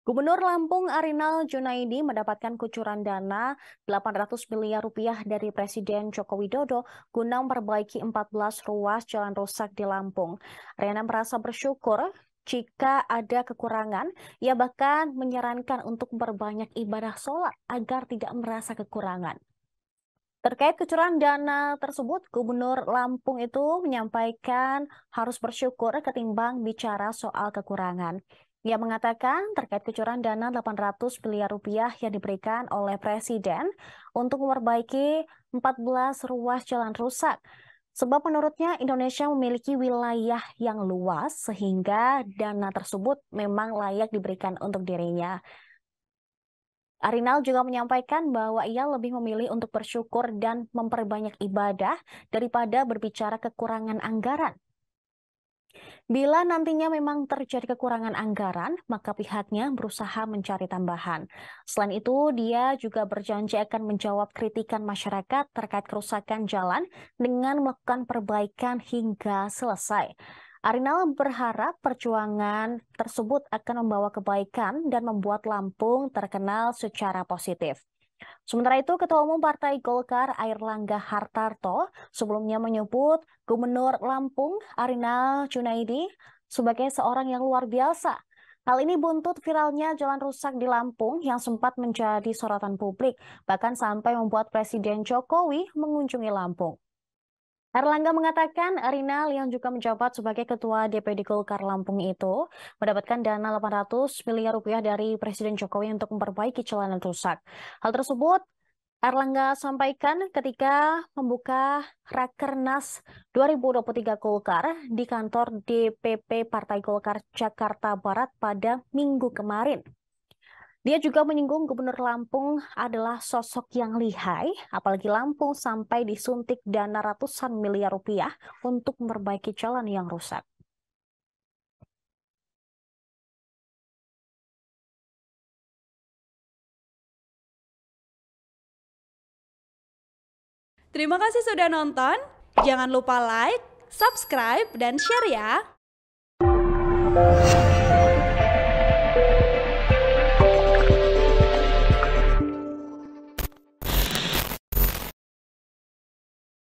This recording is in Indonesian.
Gubernur Lampung Arinal Junaidi mendapatkan kucuran dana 800 miliar rupiah dari Presiden Joko Widodo guna memperbaiki 14 ruas jalan rusak di Lampung. Arinal merasa bersyukur jika ada kekurangan, ia bahkan menyarankan untuk berbanyak ibadah sholat agar tidak merasa kekurangan. Terkait kecurangan dana tersebut, Gubernur Lampung itu menyampaikan harus bersyukur ketimbang bicara soal kekurangan. Ia mengatakan terkait kecurangan dana 800 miliar rupiah yang diberikan oleh Presiden untuk memperbaiki 14 ruas jalan rusak. Sebab menurutnya Indonesia memiliki wilayah yang luas sehingga dana tersebut memang layak diberikan untuk dirinya. Arinal juga menyampaikan bahwa ia lebih memilih untuk bersyukur dan memperbanyak ibadah daripada berbicara kekurangan anggaran Bila nantinya memang terjadi kekurangan anggaran, maka pihaknya berusaha mencari tambahan. Selain itu, dia juga berjanji akan menjawab kritikan masyarakat terkait kerusakan jalan dengan melakukan perbaikan hingga selesai. Arinal berharap perjuangan tersebut akan membawa kebaikan dan membuat Lampung terkenal secara positif. Sementara itu, Ketua Umum Partai Golkar Air Langga Hartarto sebelumnya menyebut Gubernur Lampung Arinal Junaidi sebagai seorang yang luar biasa. Hal ini buntut viralnya jalan rusak di Lampung yang sempat menjadi sorotan publik, bahkan sampai membuat Presiden Jokowi mengunjungi Lampung. Erlangga mengatakan Rinal yang juga menjabat sebagai Ketua DPD Golkar Lampung itu mendapatkan dana 800 miliar rupiah dari Presiden Jokowi untuk memperbaiki celana rusak. Hal tersebut Erlangga sampaikan ketika membuka Rakernas 2023 Golkar di kantor DPP Partai Golkar Jakarta Barat pada minggu kemarin. Dia juga menyinggung Gubernur Lampung adalah sosok yang lihai, apalagi Lampung sampai disuntik dana ratusan miliar rupiah untuk memperbaiki jalan yang rusak. Terima kasih sudah nonton. Jangan lupa like, subscribe, dan share ya.